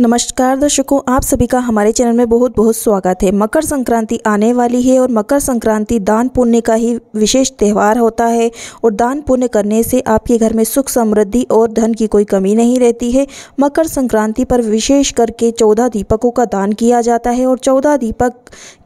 नमस्कार दर्शकों आप सभी का हमारे चैनल में बहुत बहुत स्वागत है मकर संक्रांति आने वाली है और मकर संक्रांति दान पुण्य का ही विशेष त्यौहार होता है और दान पुण्य करने से आपके घर में सुख समृद्धि और धन की कोई कमी नहीं रहती है मकर संक्रांति पर विशेष करके चौदह दीपकों का दान किया जाता है और चौदह दीपक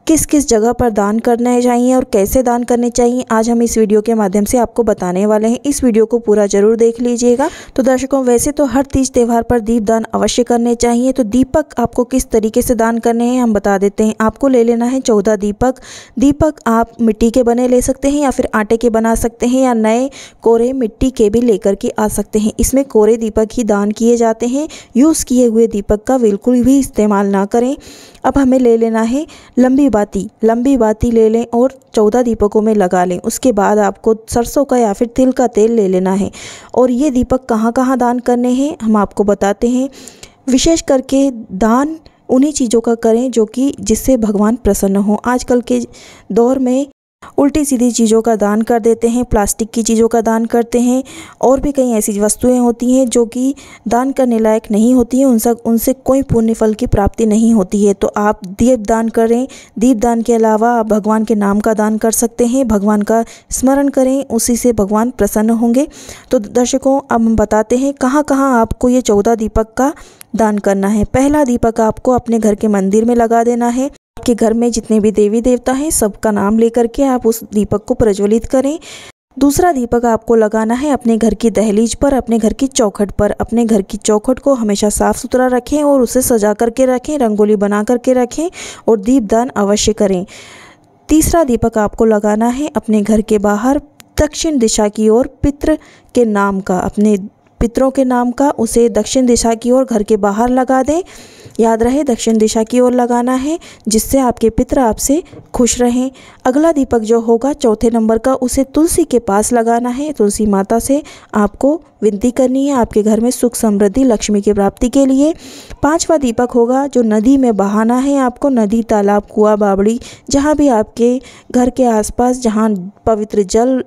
किस किस जगह पर दान करने चाहिए और कैसे दान करने चाहिए आज हम इस वीडियो के माध्यम से आपको बताने वाले हैं इस वीडियो को पूरा जरूर देख लीजिएगा तो दर्शकों वैसे तो हर तीज त्यौहार पर दीप दान अवश्य करने चाहिए तो दीपक आपको किस तरीके से दान करने हैं हम बता देते हैं आपको ले लेना है चौदह दीपक दीपक आप मिट्टी के बने ले सकते हैं या फिर आटे के बना सकते हैं या नए कोरे मिट्टी के भी लेकर के आ सकते हैं इसमें कोरे दीपक ही दान किए जाते हैं यूज़ किए हुए दीपक का बिल्कुल भी इस्तेमाल ना करें अब हमें ले लेना है लंबी बाती लंबी बाती ले लें और चौदह दीपकों में लगा लें उसके बाद आपको सरसों का या फिर तिल का तेल ले लेना है और ये दीपक कहाँ कहाँ दान करने हैं हम आपको बताते हैं विशेष करके दान उन्हीं चीज़ों का करें जो कि जिससे भगवान प्रसन्न हो आजकल के दौर में उल्टी सीधी चीज़ों का दान कर देते हैं प्लास्टिक की चीज़ों का दान करते हैं और भी कई ऐसी वस्तुएं होती हैं जो कि दान करने लायक नहीं होती हैं उनसे उनसे कोई पुण्य फल की प्राप्ति नहीं होती है तो आप दीप दान करें दीप दान के अलावा आप भगवान के नाम का दान कर सकते हैं भगवान का स्मरण करें उसी से भगवान प्रसन्न होंगे तो दर्शकों अब हम बताते हैं कहाँ कहाँ आपको ये चौदह दीपक का दान करना है पहला दीपक आपको अपने घर के मंदिर में लगा देना है आपके घर में जितने भी देवी देवता हैं सबका नाम लेकर के आप उस दीपक को प्रज्वलित करें दूसरा दीपक आपको लगाना है अपने घर की दहलीज पर अपने घर की चौखट पर अपने घर की चौखट को हमेशा साफ़ सुथरा रखें और उसे सजा करके रखें रंगोली बना करके रखें और दीपदान अवश्य करें तीसरा दीपक आपको लगाना है अपने घर के बाहर दक्षिण दिशा की ओर पितृ के नाम का अपने पितरों के नाम का उसे दक्षिण दिशा की ओर घर के बाहर लगा दें याद रहे दक्षिण दिशा की ओर लगाना है जिससे आपके पितर आपसे खुश रहें अगला दीपक जो होगा चौथे नंबर का उसे तुलसी के पास लगाना है तुलसी माता से आपको विनती करनी है आपके घर में सुख समृद्धि लक्ष्मी की प्राप्ति के लिए पांचवा दीपक होगा जो नदी में बहाना है आपको नदी तालाब कुआ बाबड़ी जहाँ भी आपके घर के आसपास जहाँ पवित्र जल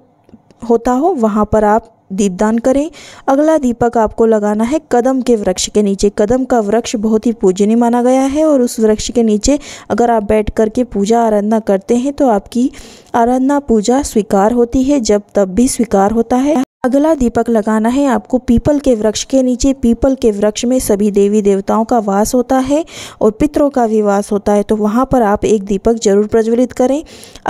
होता हो वहाँ पर आप दीपदान करें अगला दीपक आपको लगाना है कदम के वृक्ष के नीचे कदम का वृक्ष बहुत ही पूजनीय माना गया है और उस वृक्ष के नीचे अगर आप बैठ करके पूजा आराधना करते हैं तो आपकी आराधना पूजा स्वीकार होती है जब तब भी स्वीकार होता है अगला दीपक लगाना है आपको पीपल के वृक्ष के नीचे पीपल के वृक्ष में सभी देवी देवताओं का वास होता है और पितरों का भी वास होता है तो वहाँ पर आप एक दीपक जरूर प्रज्वलित करें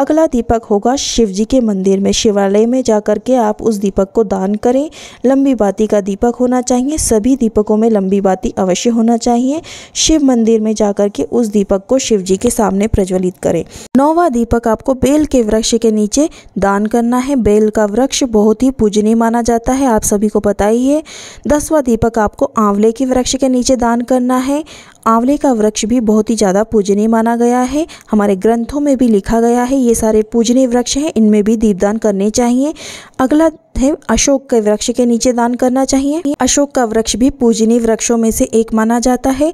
अगला दीपक होगा शिव जी के मंदिर में शिवालय में जा कर के आप उस दीपक को दान करें लंबी बाती का दीपक होना चाहिए सभी दीपकों में लंबी बाती अवश्य होना चाहिए शिव मंदिर में जा कर के उस दीपक को शिव जी के सामने प्रज्वलित करें नौवा दीपक आपको बेल के वृक्ष के नीचे दान करना है बेल का वृक्ष बहुत ही पूजनीय माना जाता है आप सभी को पता ही है दसवा दीपक आपको आंवले के वृक्ष के नीचे दान करना है आंवले का वृक्ष भी बहुत ही ज़्यादा पूजनीय माना गया है हमारे ग्रंथों में भी लिखा गया है ये सारे पूजनीय वृक्ष हैं इनमें भी दीपदान करने चाहिए अगला है अशोक के वृक्ष के नीचे दान करना चाहिए अशोक का वृक्ष भी पूजनीय वृक्षों में से एक माना जाता है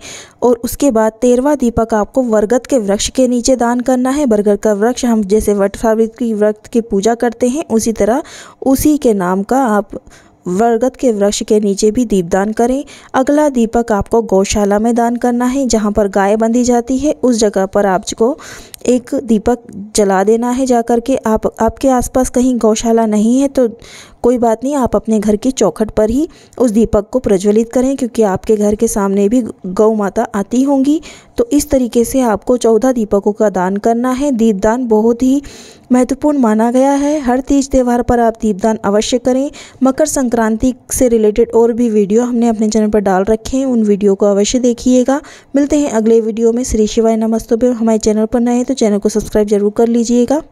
और उसके बाद तेरवा दीपक आपको बरगद के वृक्ष के नीचे दान करना है बरगद का वृक्ष हम जैसे वट की वृक्ष की पूजा करते हैं उसी तरह उसी के नाम का आप वरगद के वृक्ष के नीचे भी दीपदान करें अगला दीपक आपको गौशाला में दान करना है जहाँ पर गाय बंधी जाती है उस जगह पर आपको एक दीपक जला देना है जा कर के आप आपके आसपास कहीं गौशाला नहीं है तो कोई बात नहीं आप अपने घर की चौखट पर ही उस दीपक को प्रज्वलित करें क्योंकि आपके घर के सामने भी गौ माता आती होंगी तो इस तरीके से आपको चौदह दीपकों का दान करना है दीपदान बहुत ही महत्वपूर्ण माना गया है हर तीज त्यौहार पर आप दीपदान अवश्य करें मकर संक्रांति से रिलेटेड और भी वीडियो हमने अपने चैनल पर डाल रखे हैं उन वीडियो को अवश्य देखिएगा मिलते हैं अगले वीडियो में श्री शिवाय नमस्तों पर हमारे चैनल पर नए तो तो चैनल को सब्सक्राइब जरूर कर लीजिएगा